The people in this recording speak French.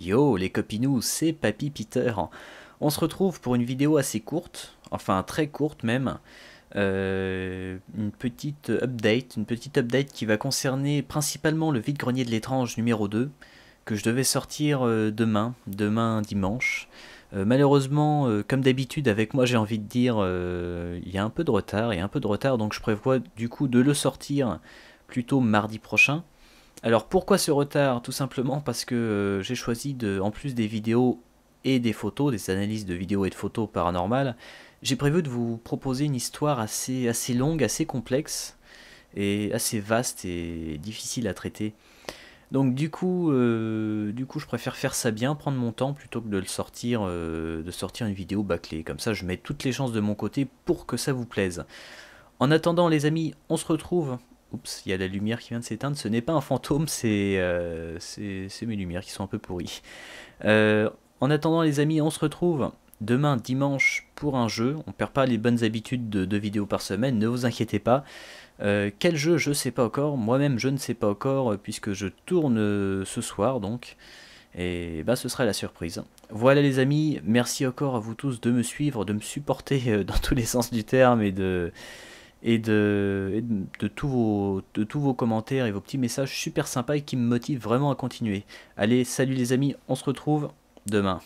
Yo les copinous, c'est Papy Peter. On se retrouve pour une vidéo assez courte, enfin très courte même. Euh, une petite update, une petite update qui va concerner principalement le vide-grenier de l'étrange numéro 2 que je devais sortir euh, demain, demain dimanche. Euh, malheureusement, comme d'habitude, avec moi j'ai envie de dire, il y a un peu de retard, il y a un peu de retard, donc je prévois du coup de le sortir plutôt mardi prochain. Alors pourquoi ce retard Tout simplement parce que euh, j'ai choisi de, en plus des vidéos et des photos, des analyses de vidéos et de photos paranormales, j'ai prévu de vous proposer une histoire assez, assez longue, assez complexe et assez vaste et difficile à traiter. Donc du coup, euh, du coup, je préfère faire ça bien, prendre mon temps plutôt que de le sortir, euh, de sortir une vidéo bâclée. Comme ça, je mets toutes les chances de mon côté pour que ça vous plaise. En attendant, les amis, on se retrouve Oups, il y a la lumière qui vient de s'éteindre. Ce n'est pas un fantôme, c'est euh, c'est mes lumières qui sont un peu pourries. Euh, en attendant, les amis, on se retrouve demain dimanche pour un jeu. On perd pas les bonnes habitudes de deux vidéos par semaine, ne vous inquiétez pas. Euh, quel jeu, je ne sais pas encore. Moi-même, je ne sais pas encore puisque je tourne ce soir donc. Et bah, ce sera la surprise. Voilà les amis, merci encore à vous tous de me suivre, de me supporter dans tous les sens du terme et de, et, de, de, tous vos, tous vos commentaires et vos petits messages super sympas et qui me motivent vraiment à continuer. Allez, salut les amis, on se retrouve demain.